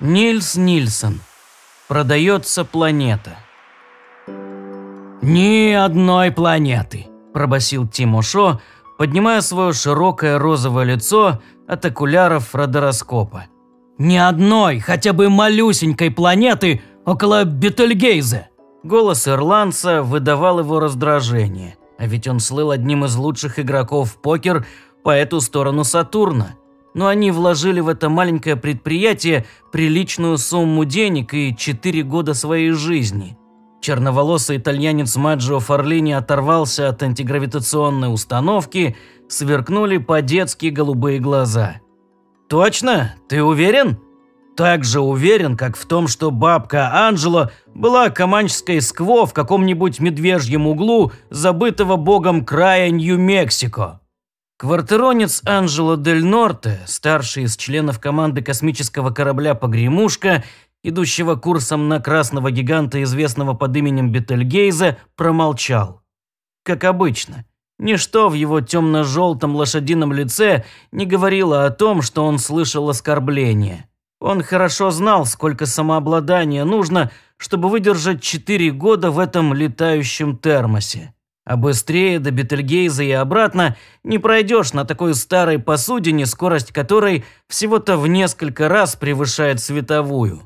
Нильс Нильсон. Продается планета. «Ни одной планеты», – пробасил Тимо Шо, поднимая свое широкое розовое лицо от окуляров радароскопа. «Ни одной, хотя бы малюсенькой планеты около Бетельгейза. Голос ирландца выдавал его раздражение, а ведь он слыл одним из лучших игроков в покер по эту сторону Сатурна но они вложили в это маленькое предприятие приличную сумму денег и 4 года своей жизни. Черноволосый итальянец Маджо Форлини оторвался от антигравитационной установки, сверкнули по-детски голубые глаза. «Точно? Ты уверен?» «Так же уверен, как в том, что бабка Анжела была команческой скво в каком-нибудь медвежьем углу, забытого богом края Нью-Мексико». Квартеронец Анджело Дель Норте, старший из членов команды космического корабля «Погремушка», идущего курсом на красного гиганта, известного под именем Бетельгейза, промолчал. Как обычно, ничто в его темно-желтом лошадином лице не говорило о том, что он слышал оскорбление. Он хорошо знал, сколько самообладания нужно, чтобы выдержать четыре года в этом летающем термосе. А быстрее до Бетельгейза и обратно не пройдешь на такой старой посудине, скорость которой всего-то в несколько раз превышает световую.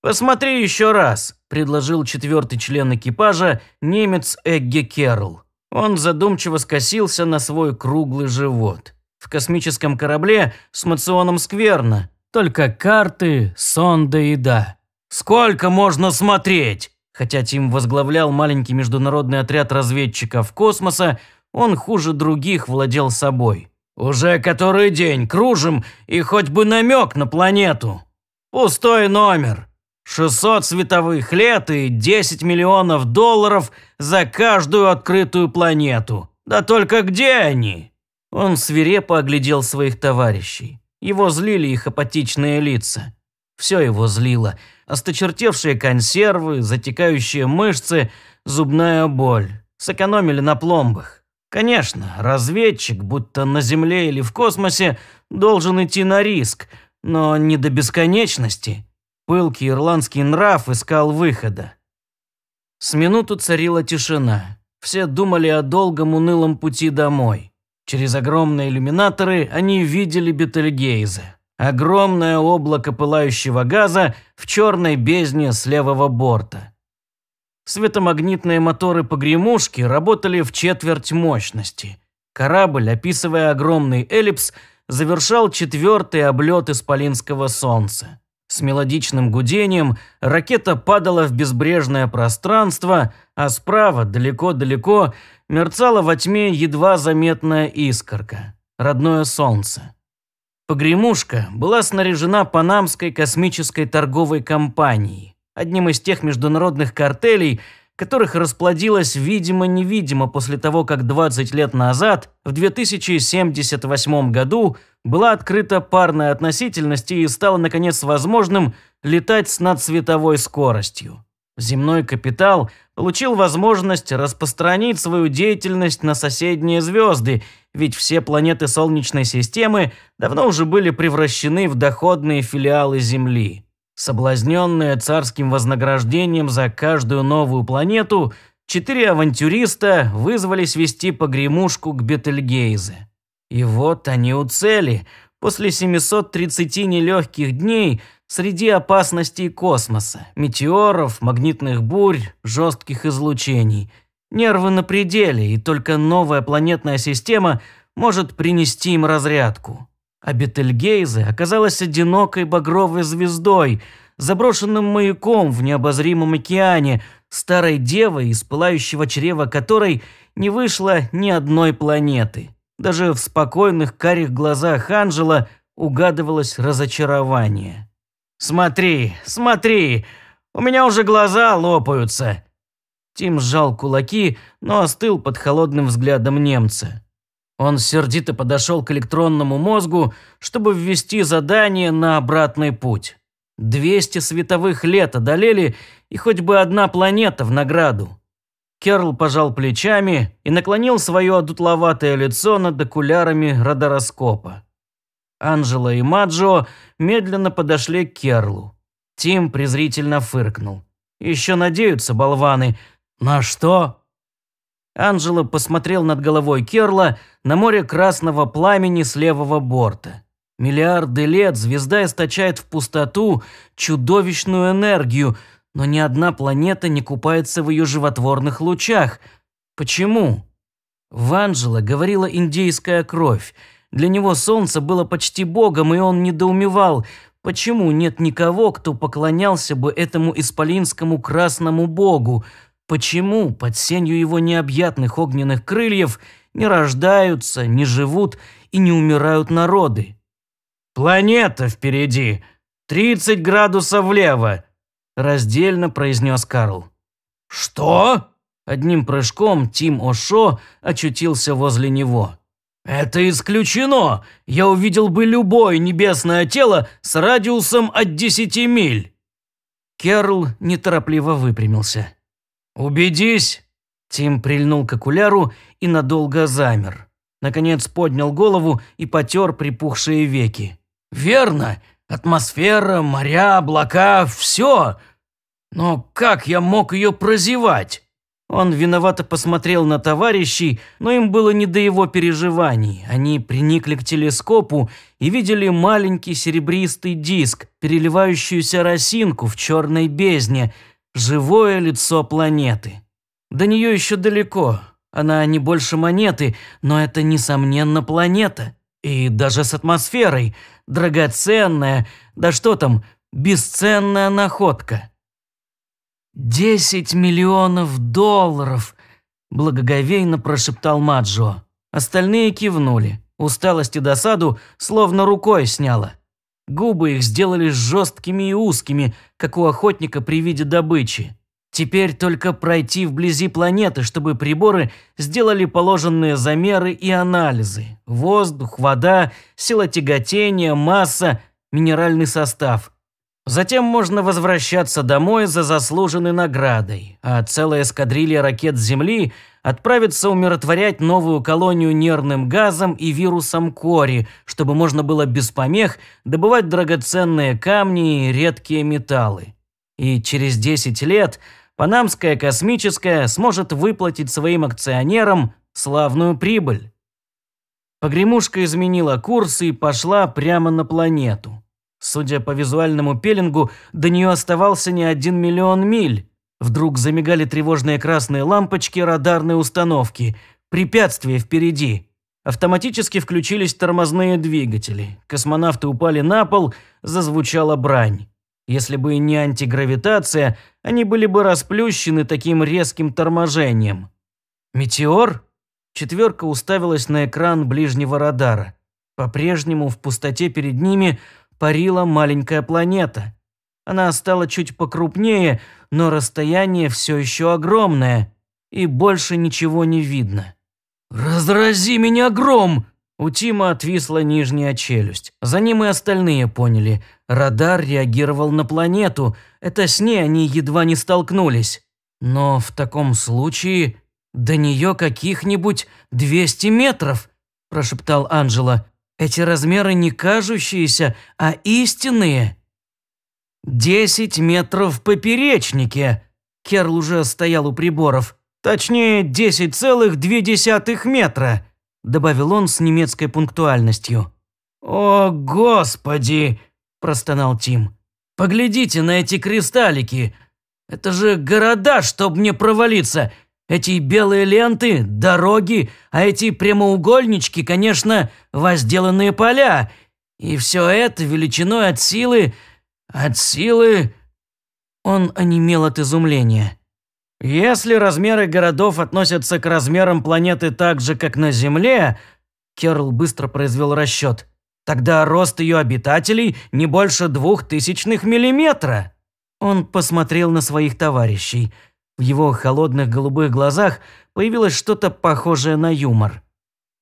«Посмотри еще раз», – предложил четвертый член экипажа, немец Эгги Керл. Он задумчиво скосился на свой круглый живот. В космическом корабле с мационом скверно. Только карты, сонда и да. «Сколько можно смотреть?» Хотя Тим возглавлял маленький международный отряд разведчиков космоса, он хуже других владел собой. «Уже который день кружим и хоть бы намек на планету. Пустой номер. 600 световых лет и 10 миллионов долларов за каждую открытую планету. Да только где они?» Он свирепо оглядел своих товарищей. Его злили их апатичные лица. Все его злило. Осточертевшие консервы, затекающие мышцы, зубная боль. Сэкономили на пломбах. Конечно, разведчик, будь то на Земле или в космосе, должен идти на риск, но не до бесконечности. Пылкий ирландский нрав искал выхода. С минуту царила тишина. Все думали о долгом унылом пути домой. Через огромные иллюминаторы они видели Бетельгейзе. Огромное облако пылающего газа в черной бездне с левого борта. Светомагнитные моторы погремушки работали в четверть мощности. Корабль, описывая огромный эллипс, завершал четвертый облет Исполинского солнца. С мелодичным гудением ракета падала в безбрежное пространство, а справа, далеко-далеко, мерцала во тьме едва заметная искорка – родное солнце. Погремушка была снаряжена Панамской космической торговой компанией, одним из тех международных картелей, которых расплодилось видимо-невидимо после того, как 20 лет назад, в 2078 году, была открыта парная относительность и стало, наконец, возможным летать с надсветовой скоростью. Земной капитал получил возможность распространить свою деятельность на соседние звезды, ведь все планеты Солнечной системы давно уже были превращены в доходные филиалы Земли. Соблазненные царским вознаграждением за каждую новую планету, четыре авантюриста вызвались вести погремушку к Бетельгейзе. И вот они у цели. После 730 нелегких дней – среди опасностей космоса, метеоров, магнитных бурь, жестких излучений. Нервы на пределе, и только новая планетная система может принести им разрядку. А Бетельгейзе оказалась одинокой багровой звездой, заброшенным маяком в необозримом океане, старой девой, из пылающего чрева которой не вышло ни одной планеты. Даже в спокойных карих глазах Анжела угадывалось разочарование. «Смотри, смотри, у меня уже глаза лопаются!» Тим сжал кулаки, но остыл под холодным взглядом немца. Он сердито подошел к электронному мозгу, чтобы ввести задание на обратный путь. Двести световых лет одолели, и хоть бы одна планета в награду. Керл пожал плечами и наклонил свое одутловатое лицо над окулярами радароскопа. Анжела и Маджо медленно подошли к Керлу. Тим презрительно фыркнул. «Еще надеются, болваны. На что?» Анжела посмотрел над головой Керла на море красного пламени с левого борта. Миллиарды лет звезда источает в пустоту чудовищную энергию, но ни одна планета не купается в ее животворных лучах. Почему? В Анжела говорила индейская кровь – для него солнце было почти богом, и он недоумевал, почему нет никого, кто поклонялся бы этому исполинскому красному богу, почему под сенью его необъятных огненных крыльев не рождаются, не живут и не умирают народы. «Планета впереди! тридцать градусов влево!» – раздельно произнес Карл. «Что?» Одним прыжком Тим Ошо очутился возле него. «Это исключено! Я увидел бы любое небесное тело с радиусом от десяти миль!» Керл неторопливо выпрямился. «Убедись!» Тим прильнул к окуляру и надолго замер. Наконец поднял голову и потер припухшие веки. «Верно! Атмосфера, моря, облака – все! Но как я мог ее прозевать?» Он виновато посмотрел на товарищей, но им было не до его переживаний. Они приникли к телескопу и видели маленький серебристый диск, переливающуюся росинку в черной бездне, живое лицо планеты. До нее еще далеко. Она не больше монеты, но это, несомненно, планета. И даже с атмосферой. Драгоценная, да что там, бесценная находка. «Десять миллионов долларов!» – благоговейно прошептал Маджо. Остальные кивнули. Усталость и досаду словно рукой сняла. Губы их сделали жесткими и узкими, как у охотника при виде добычи. Теперь только пройти вблизи планеты, чтобы приборы сделали положенные замеры и анализы. Воздух, вода, сила тяготения, масса, минеральный состав – Затем можно возвращаться домой за заслуженной наградой, а целая эскадрилья ракет Земли отправится умиротворять новую колонию нервным газом и вирусом кори, чтобы можно было без помех добывать драгоценные камни и редкие металлы. И через 10 лет Панамская космическая сможет выплатить своим акционерам славную прибыль. Погремушка изменила курс и пошла прямо на планету. Судя по визуальному пеленгу, до нее оставался не один миллион миль. Вдруг замигали тревожные красные лампочки радарной установки. Препятствие впереди. Автоматически включились тормозные двигатели. Космонавты упали на пол, зазвучала брань. Если бы не антигравитация, они были бы расплющены таким резким торможением. «Метеор?» Четверка уставилась на экран ближнего радара. По-прежнему в пустоте перед ними – парила маленькая планета. Она стала чуть покрупнее, но расстояние все еще огромное, и больше ничего не видно. «Разрази меня гром!» У Тима отвисла нижняя челюсть. За ним и остальные поняли. Радар реагировал на планету. Это с ней они едва не столкнулись. Но в таком случае до нее каких-нибудь 200 метров, прошептал Анжела. Эти размеры не кажущиеся, а истинные. «Десять метров в поперечнике!» Керл уже стоял у приборов. «Точнее, десять целых две десятых метра!» Добавил он с немецкой пунктуальностью. «О, Господи!» – простонал Тим. «Поглядите на эти кристаллики! Это же города, чтоб мне провалиться! Эти белые ленты – дороги, а эти прямоугольнички, конечно, возделанные поля. И все это величиной от силы... от силы... Он онемел от изумления. Если размеры городов относятся к размерам планеты так же, как на Земле, Керл быстро произвел расчет, тогда рост ее обитателей не больше двух тысячных миллиметра. Он посмотрел на своих товарищей – в его холодных голубых глазах появилось что-то похожее на юмор.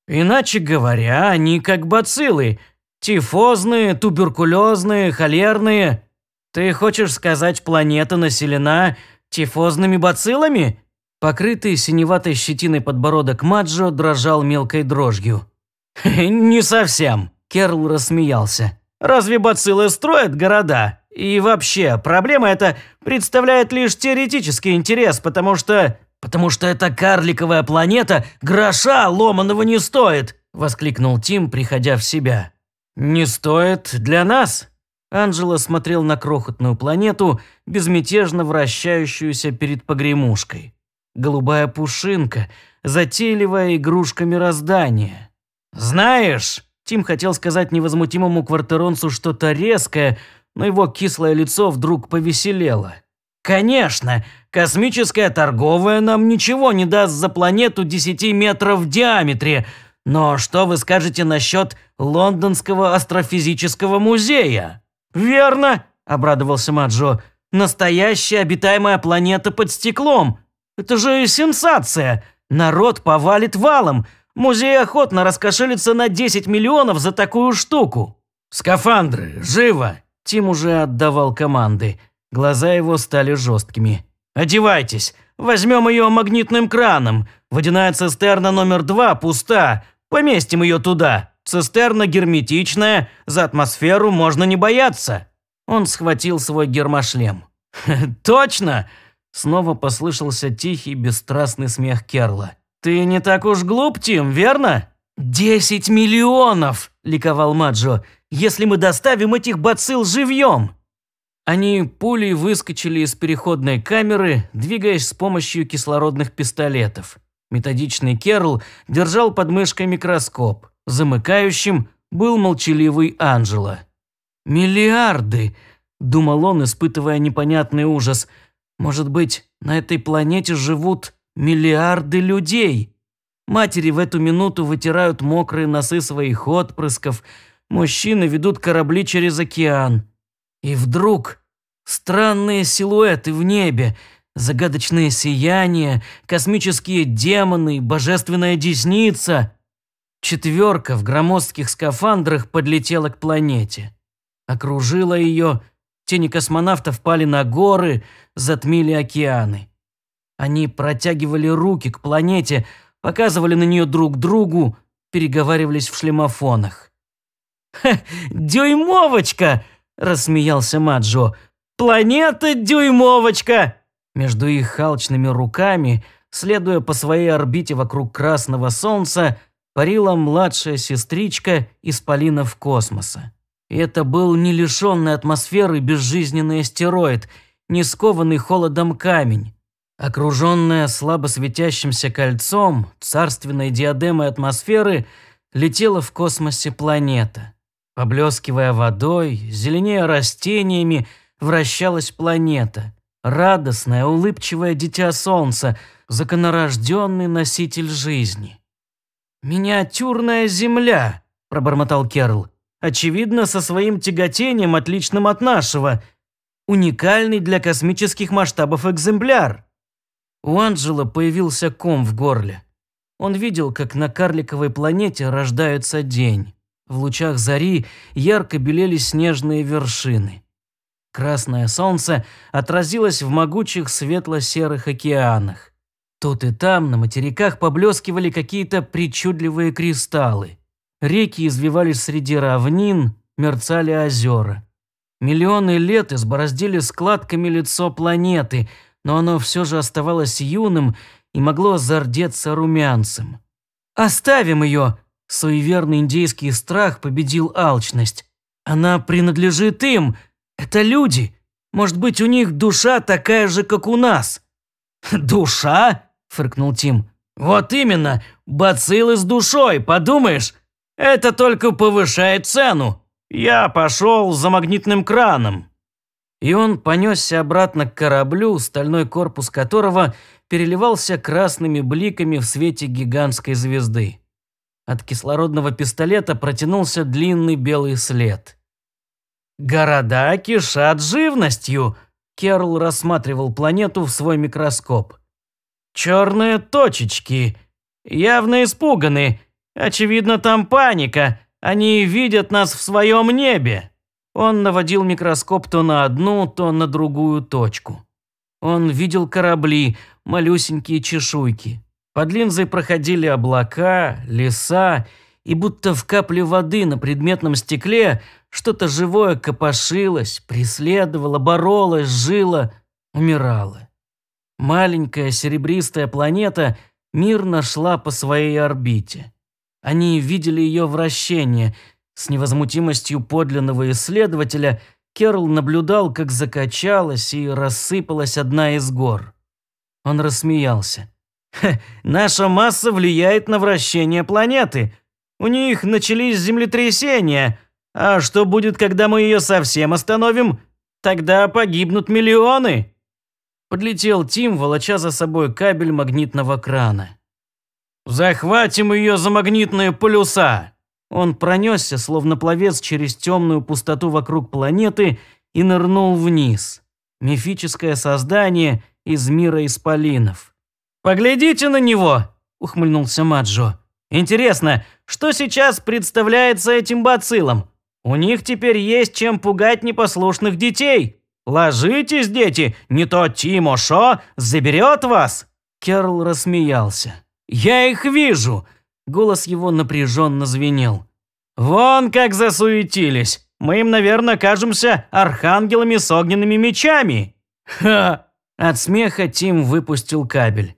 «Иначе говоря, они как бациллы. Тифозные, туберкулезные, холерные. Ты хочешь сказать, планета населена тифозными бациллами?» Покрытый синеватой щетиной подбородок Маджо дрожал мелкой дрожью. «Не совсем», – Керл рассмеялся. «Разве бациллы строят города? И вообще, проблема эта представляет лишь теоретический интерес, потому что... «Потому что эта карликовая планета гроша ломаного не стоит!» – воскликнул Тим, приходя в себя. «Не стоит для нас?» Анжела смотрел на крохотную планету, безмятежно вращающуюся перед погремушкой. Голубая пушинка, затейливая игрушка мироздания. «Знаешь...» Тим хотел сказать невозмутимому квартеронцу что-то резкое, но его кислое лицо вдруг повеселело. «Конечно, космическая торговая нам ничего не даст за планету 10 метров в диаметре, но что вы скажете насчет Лондонского астрофизического музея?» «Верно», – обрадовался Маджо, – «настоящая обитаемая планета под стеклом. Это же сенсация! Народ повалит валом, музей охотно раскошелится на 10 миллионов за такую штуку». «Скафандры, живо!» Тим уже отдавал команды. Глаза его стали жесткими. «Одевайтесь! Возьмем ее магнитным краном! Водяная цистерна номер два пуста! Поместим ее туда! Цистерна герметичная, за атмосферу можно не бояться!» Он схватил свой гермошлем. «Точно!» Снова послышался тихий, бесстрастный смех Керла. «Ты не так уж глуп, Тим, верно?» «Десять миллионов!» – ликовал Маджо. «Если мы доставим этих бацилл живьем!» Они пулей выскочили из переходной камеры, двигаясь с помощью кислородных пистолетов. Методичный Керл держал под мышкой микроскоп. Замыкающим был молчаливый Анжела. «Миллиарды!» – думал он, испытывая непонятный ужас. «Может быть, на этой планете живут миллиарды людей?» Матери в эту минуту вытирают мокрые носы своих отпрысков. Мужчины ведут корабли через океан. И вдруг странные силуэты в небе, загадочные сияния, космические демоны, божественная десница. Четверка в громоздких скафандрах подлетела к планете. Окружила ее, тени космонавтов пали на горы, затмили океаны. Они протягивали руки к планете, показывали на нее друг другу, переговаривались в шлемофонах. «Ха, дюймовочка!» – рассмеялся Маджо. «Планета дюймовочка!» Между их халчными руками, следуя по своей орбите вокруг Красного Солнца, парила младшая сестричка из исполинов космоса. И это был не лишенный атмосферы безжизненный астероид, не скованный холодом камень. Окруженная слабо светящимся кольцом, царственной диадемой атмосферы, летела в космосе планета. Поблескивая водой, зеленее растениями, вращалась планета. Радостное, улыбчивое дитя Солнца, законорожденный носитель жизни. «Миниатюрная Земля», – пробормотал Керл. «Очевидно, со своим тяготением, отличным от нашего. Уникальный для космических масштабов экземпляр». У Анджела появился ком в горле. Он видел, как на карликовой планете рождается день. В лучах зари ярко белели снежные вершины. Красное солнце отразилось в могучих светло-серых океанах. Тут и там на материках поблескивали какие-то причудливые кристаллы. Реки извивались среди равнин, мерцали озера. Миллионы лет избороздили складками лицо планеты – но оно все же оставалось юным и могло зардеться румянцем. «Оставим ее!» Суеверный индейский страх победил алчность. «Она принадлежит им! Это люди! Может быть, у них душа такая же, как у нас!» «Душа?» – фыркнул Тим. «Вот именно! Бациллы с душой, подумаешь! Это только повышает цену! Я пошел за магнитным краном!» И он понесся обратно к кораблю, стальной корпус которого переливался красными бликами в свете гигантской звезды. От кислородного пистолета протянулся длинный белый след. «Города кишат живностью!» Керл рассматривал планету в свой микроскоп. «Черные точечки. Явно испуганы. Очевидно, там паника. Они видят нас в своем небе». Он наводил микроскоп то на одну, то на другую точку. Он видел корабли, малюсенькие чешуйки. Под линзой проходили облака, леса, и будто в капле воды на предметном стекле что-то живое копошилось, преследовало, боролось, жило, умирало. Маленькая серебристая планета мирно шла по своей орбите. Они видели ее вращение – с невозмутимостью подлинного исследователя Керл наблюдал, как закачалась и рассыпалась одна из гор. Он рассмеялся. «Наша масса влияет на вращение планеты. У них начались землетрясения. А что будет, когда мы ее совсем остановим? Тогда погибнут миллионы!» Подлетел Тим, волоча за собой кабель магнитного крана. «Захватим ее за магнитные полюса!» Он пронесся, словно пловец, через темную пустоту вокруг планеты и нырнул вниз. Мифическое создание из мира исполинов. «Поглядите на него!» – ухмыльнулся Маджо. «Интересно, что сейчас представляется этим бациллом? У них теперь есть чем пугать непослушных детей!» «Ложитесь, дети, не то Тимо Шо заберет вас!» Керл рассмеялся. «Я их вижу! Голос его напряженно звенел. «Вон как засуетились! Мы им, наверное, кажемся архангелами с огненными мечами!» «Ха!» От смеха Тим выпустил кабель.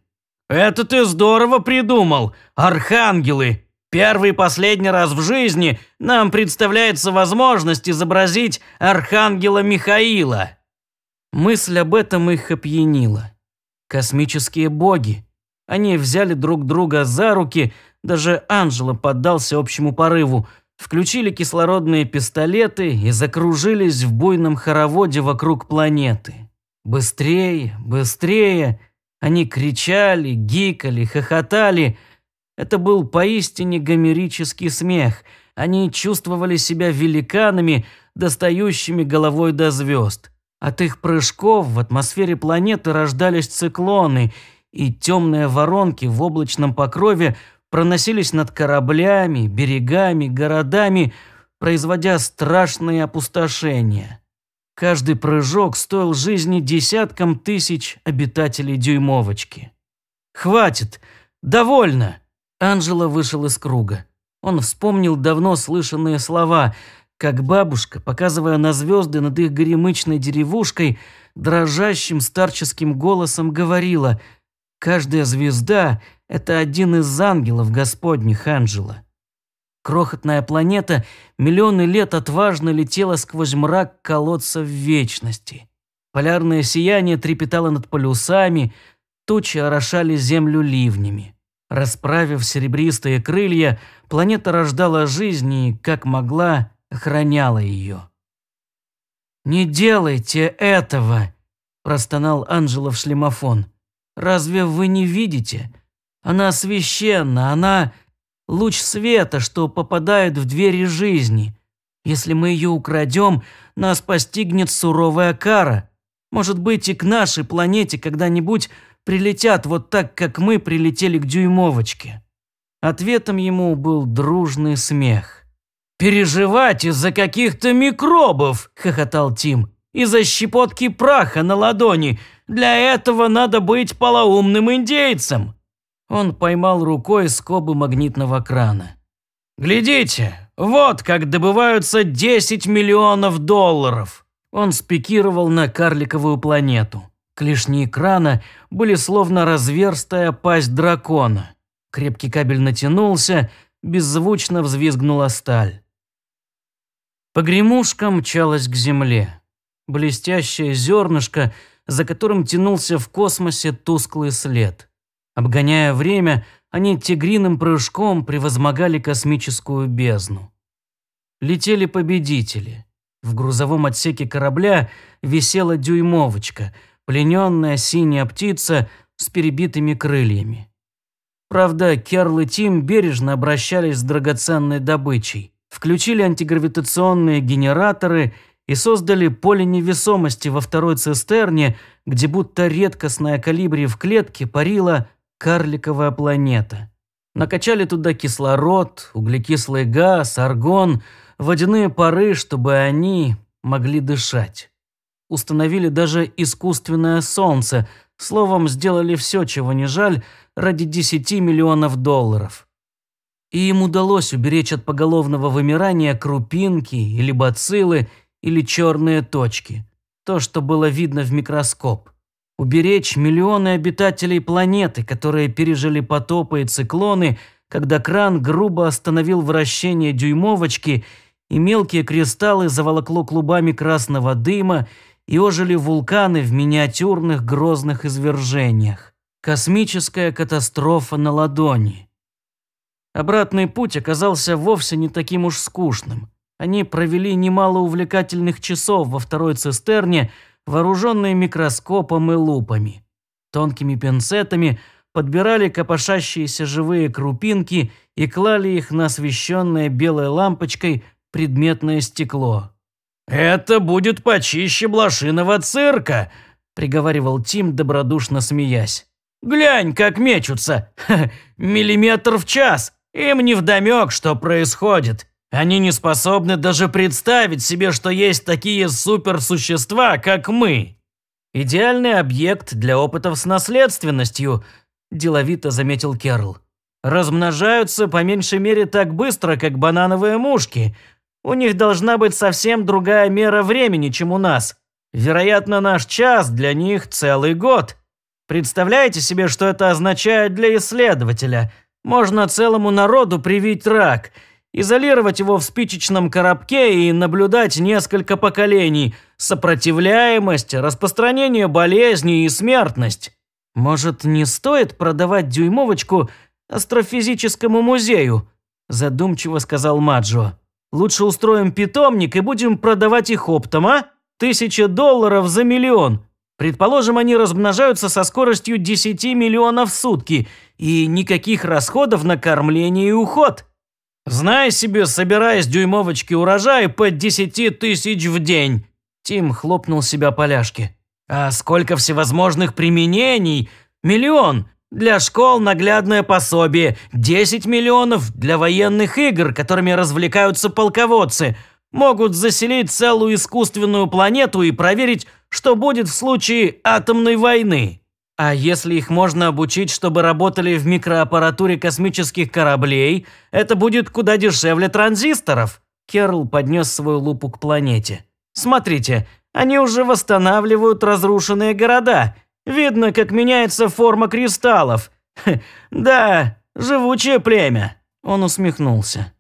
«Это ты здорово придумал! Архангелы! Первый и последний раз в жизни нам представляется возможность изобразить архангела Михаила!» Мысль об этом их опьянила. Космические боги. Они взяли друг друга за руки, даже Анжела поддался общему порыву. Включили кислородные пистолеты и закружились в буйном хороводе вокруг планеты. Быстрее, быстрее. Они кричали, гикали, хохотали. Это был поистине гомерический смех. Они чувствовали себя великанами, достающими головой до звезд. От их прыжков в атмосфере планеты рождались циклоны, и темные воронки в облачном покрове проносились над кораблями, берегами, городами, производя страшные опустошения. Каждый прыжок стоил жизни десяткам тысяч обитателей дюймовочки. «Хватит! Довольно!» Анжела вышел из круга. Он вспомнил давно слышанные слова, как бабушка, показывая на звезды над их горемычной деревушкой, дрожащим старческим голосом говорила – Каждая звезда – это один из ангелов Господних Анжела. Крохотная планета миллионы лет отважно летела сквозь мрак колодца в вечности. Полярное сияние трепетало над полюсами, тучи орошали землю ливнями. Расправив серебристые крылья, планета рождала жизнь и, как могла, охраняла ее. «Не делайте этого!» – простонал Анжела в шлемофон. Разве вы не видите? Она священна, она луч света, что попадает в двери жизни. Если мы ее украдем, нас постигнет суровая кара. Может быть, и к нашей планете когда-нибудь прилетят вот так, как мы прилетели к дюймовочке». Ответом ему был дружный смех. «Переживать из-за каких-то микробов!» – хохотал Тим. «Из-за щепотки праха на ладони! Для этого надо быть полоумным индейцем!» Он поймал рукой скобы магнитного крана. «Глядите, вот как добываются 10 миллионов долларов!» Он спикировал на карликовую планету. Клешни крана были словно разверстая пасть дракона. Крепкий кабель натянулся, беззвучно взвизгнула сталь. Погремушка мчалась к земле. Блестящее зернышко – за которым тянулся в космосе тусклый след. Обгоняя время, они тигриным прыжком превозмогали космическую бездну. Летели победители. В грузовом отсеке корабля висела дюймовочка, плененная синяя птица с перебитыми крыльями. Правда, Керл и Тим бережно обращались с драгоценной добычей, включили антигравитационные генераторы – и создали поле невесомости во второй цистерне, где будто редкостная калибри в клетке парила карликовая планета. Накачали туда кислород, углекислый газ, аргон, водяные пары, чтобы они могли дышать. Установили даже искусственное солнце, словом, сделали все, чего не жаль, ради 10 миллионов долларов. И им удалось уберечь от поголовного вымирания крупинки или бациллы – или черные точки. То, что было видно в микроскоп. Уберечь миллионы обитателей планеты, которые пережили потопы и циклоны, когда кран грубо остановил вращение дюймовочки, и мелкие кристаллы заволокло клубами красного дыма, и ожили вулканы в миниатюрных грозных извержениях. Космическая катастрофа на ладони. Обратный путь оказался вовсе не таким уж скучным. Они провели немало увлекательных часов во второй цистерне, вооруженные микроскопом и лупами. Тонкими пинцетами подбирали копошащиеся живые крупинки и клали их на освещенное белой лампочкой предметное стекло. «Это будет почище блошиного цирка», – приговаривал Тим, добродушно смеясь. «Глянь, как мечутся! Ха -ха, миллиметр в час! Им невдомек, что происходит!» Они не способны даже представить себе, что есть такие суперсущества, как мы. Идеальный объект для опытов с наследственностью, деловито заметил Керл. Размножаются по меньшей мере так быстро, как банановые мушки. У них должна быть совсем другая мера времени, чем у нас. Вероятно, наш час для них целый год. Представляете себе, что это означает для исследователя? Можно целому народу привить рак – изолировать его в спичечном коробке и наблюдать несколько поколений, сопротивляемость, распространение болезни и смертность. Может, не стоит продавать дюймовочку астрофизическому музею? Задумчиво сказал Маджо. Лучше устроим питомник и будем продавать их оптом, а? Тысяча долларов за миллион. Предположим, они размножаются со скоростью 10 миллионов в сутки и никаких расходов на кормление и уход. Знай себе, собирай с дюймовочки урожай по десяти тысяч в день. Тим хлопнул себя поляшки. А сколько всевозможных применений? Миллион. Для школ наглядное пособие. десять миллионов для военных игр, которыми развлекаются полководцы. Могут заселить целую искусственную планету и проверить, что будет в случае атомной войны. А если их можно обучить, чтобы работали в микроаппаратуре космических кораблей, это будет куда дешевле транзисторов. Керл поднес свою лупу к планете. Смотрите, они уже восстанавливают разрушенные города. Видно, как меняется форма кристаллов. Хе, да, живучее племя. Он усмехнулся.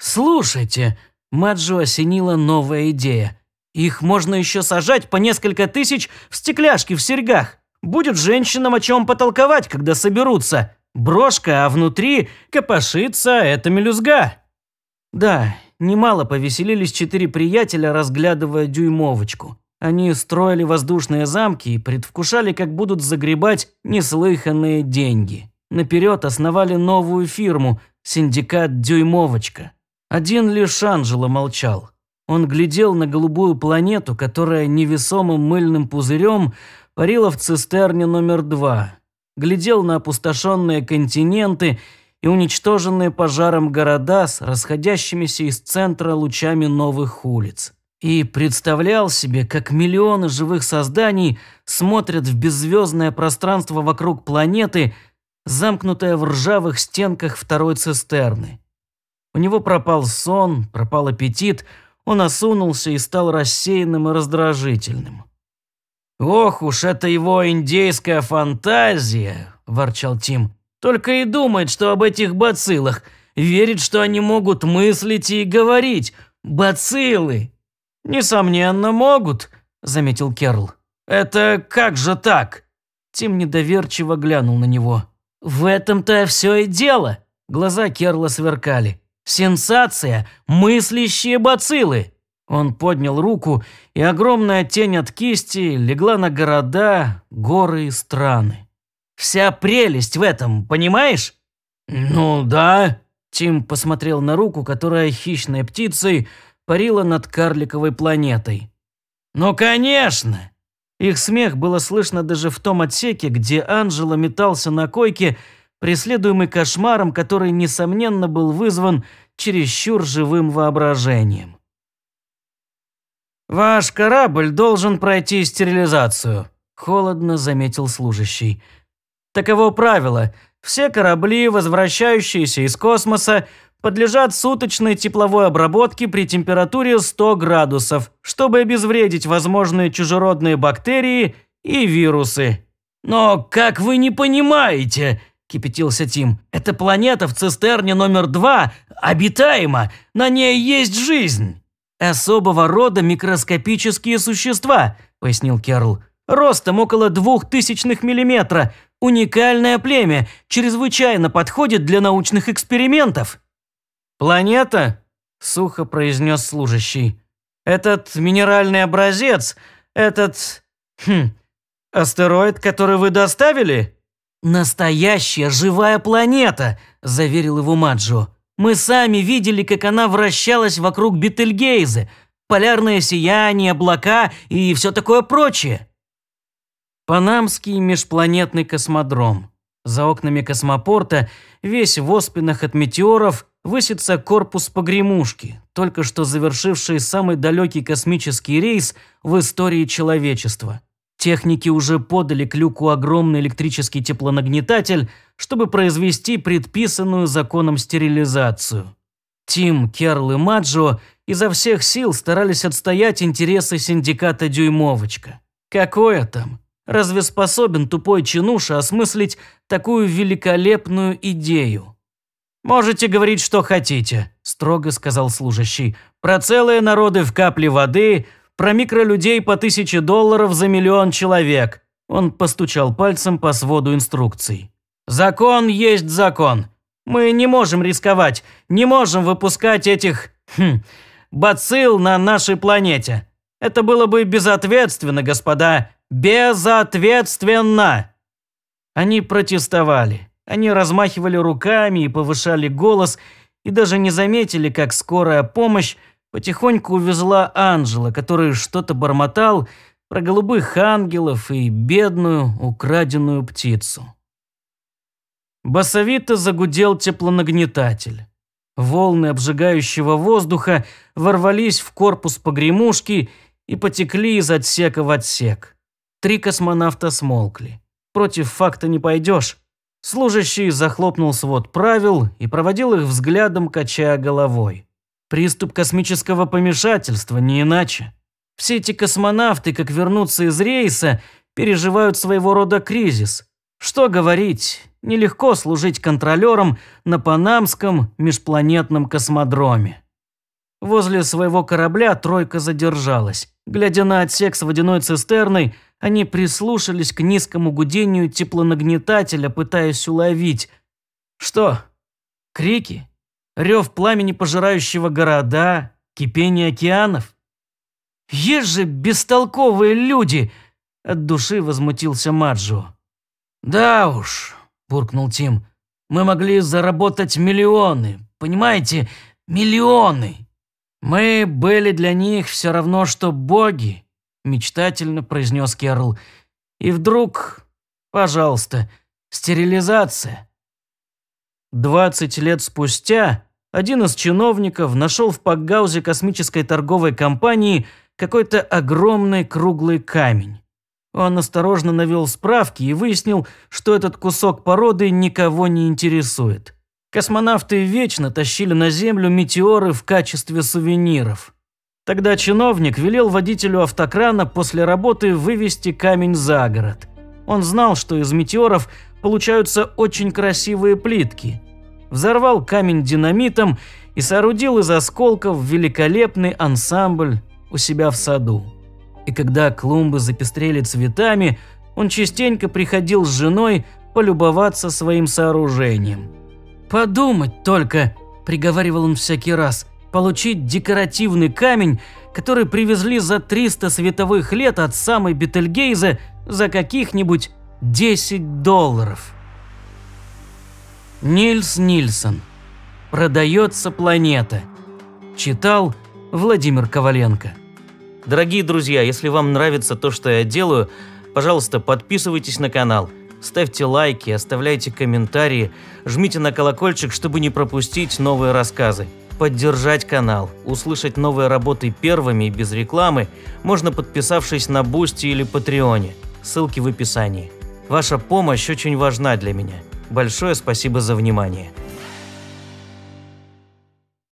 Слушайте, Маджо осенила новая идея. Их можно еще сажать по несколько тысяч в стекляшки в серьгах. Будет женщинам о чем потолковать, когда соберутся. Брошка, а внутри копошится эта мелюзга. Да, немало повеселились четыре приятеля, разглядывая дюймовочку. Они строили воздушные замки и предвкушали, как будут загребать неслыханные деньги. Наперед основали новую фирму – синдикат «Дюймовочка». Один лишь Анжела молчал. Он глядел на голубую планету, которая невесомым мыльным пузырем – парила в цистерне номер два, глядел на опустошенные континенты и уничтоженные пожаром города с расходящимися из центра лучами новых улиц. И представлял себе, как миллионы живых созданий смотрят в беззвездное пространство вокруг планеты, замкнутое в ржавых стенках второй цистерны. У него пропал сон, пропал аппетит, он осунулся и стал рассеянным и раздражительным. «Ох уж это его индейская фантазия!» – ворчал Тим. «Только и думает, что об этих бациллах. Верит, что они могут мыслить и говорить. Бациллы!» «Несомненно, могут», – заметил Керл. «Это как же так?» Тим недоверчиво глянул на него. «В этом-то все и дело!» Глаза Керла сверкали. «Сенсация! Мыслящие бациллы!» Он поднял руку, и огромная тень от кисти легла на города, горы и страны. «Вся прелесть в этом, понимаешь?» «Ну да», – Тим посмотрел на руку, которая хищной птицей парила над карликовой планетой. «Ну конечно!» Их смех было слышно даже в том отсеке, где Анжела метался на койке, преследуемый кошмаром, который, несомненно, был вызван чересчур живым воображением. «Ваш корабль должен пройти стерилизацию», – холодно заметил служащий. «Таково правило. Все корабли, возвращающиеся из космоса, подлежат суточной тепловой обработке при температуре 100 градусов, чтобы обезвредить возможные чужеродные бактерии и вирусы». «Но как вы не понимаете?» – кипятился Тим. «Эта планета в цистерне номер два обитаема, на ней есть жизнь». «Особого рода микроскопические существа», – пояснил Керл. «Ростом около двух тысячных миллиметра. Уникальное племя. Чрезвычайно подходит для научных экспериментов». «Планета?» – сухо произнес служащий. «Этот минеральный образец, этот... Хм, астероид, который вы доставили?» «Настоящая живая планета», – заверил его Маджо. Мы сами видели, как она вращалась вокруг Бетельгейзе, полярное сияние, облака и все такое прочее. Панамский межпланетный космодром. За окнами космопорта, весь в оспинах от метеоров, высится корпус погремушки, только что завершивший самый далекий космический рейс в истории человечества. Техники уже подали к люку огромный электрический теплонагнетатель – чтобы произвести предписанную законом стерилизацию. Тим, Керл и Маджо изо всех сил старались отстоять интересы синдиката «Дюймовочка». Какое там? Разве способен тупой чинуша осмыслить такую великолепную идею? «Можете говорить, что хотите», – строго сказал служащий. «Про целые народы в капле воды, про микролюдей по тысяче долларов за миллион человек». Он постучал пальцем по своду инструкций. Закон есть закон. Мы не можем рисковать, не можем выпускать этих... Хм, бацилл на нашей планете. Это было бы безответственно, господа. Безответственно!» Они протестовали. Они размахивали руками и повышали голос, и даже не заметили, как скорая помощь потихоньку увезла Анжела, который что-то бормотал про голубых ангелов и бедную украденную птицу. Басовито загудел теплонагнетатель. Волны обжигающего воздуха ворвались в корпус погремушки и потекли из отсека в отсек. Три космонавта смолкли. Против факта не пойдешь. Служащий захлопнул свод правил и проводил их взглядом, качая головой. Приступ космического помешательства, не иначе. Все эти космонавты, как вернутся из рейса, переживают своего рода кризис. Что говорить, нелегко служить контролером на Панамском межпланетном космодроме. Возле своего корабля тройка задержалась. Глядя на отсек с водяной цистерной, они прислушались к низкому гудению теплонагнетателя, пытаясь уловить. Что? Крики? Рев пламени пожирающего города? Кипение океанов? «Есть же бестолковые люди!» – от души возмутился Маджо. «Да уж», – буркнул Тим, – «мы могли заработать миллионы, понимаете, миллионы. Мы были для них все равно, что боги», – мечтательно произнес Керл. «И вдруг, пожалуйста, стерилизация». Двадцать лет спустя один из чиновников нашел в пакгаузе космической торговой компании какой-то огромный круглый камень. Он осторожно навел справки и выяснил, что этот кусок породы никого не интересует. Космонавты вечно тащили на Землю метеоры в качестве сувениров. Тогда чиновник велел водителю автокрана после работы вывести камень за город. Он знал, что из метеоров получаются очень красивые плитки. Взорвал камень динамитом и соорудил из осколков великолепный ансамбль у себя в саду и когда клумбы запестрели цветами, он частенько приходил с женой полюбоваться своим сооружением. «Подумать только», – приговаривал он всякий раз, – «получить декоративный камень, который привезли за 300 световых лет от самой Бетельгейзе за каких-нибудь 10 долларов». Нильс Нильсон. «Продается планета». Читал Владимир Коваленко. Дорогие друзья, если вам нравится то, что я делаю, пожалуйста, подписывайтесь на канал, ставьте лайки, оставляйте комментарии, жмите на колокольчик, чтобы не пропустить новые рассказы. Поддержать канал, услышать новые работы первыми и без рекламы можно подписавшись на Бусти или Патреоне. Ссылки в описании. Ваша помощь очень важна для меня. Большое спасибо за внимание.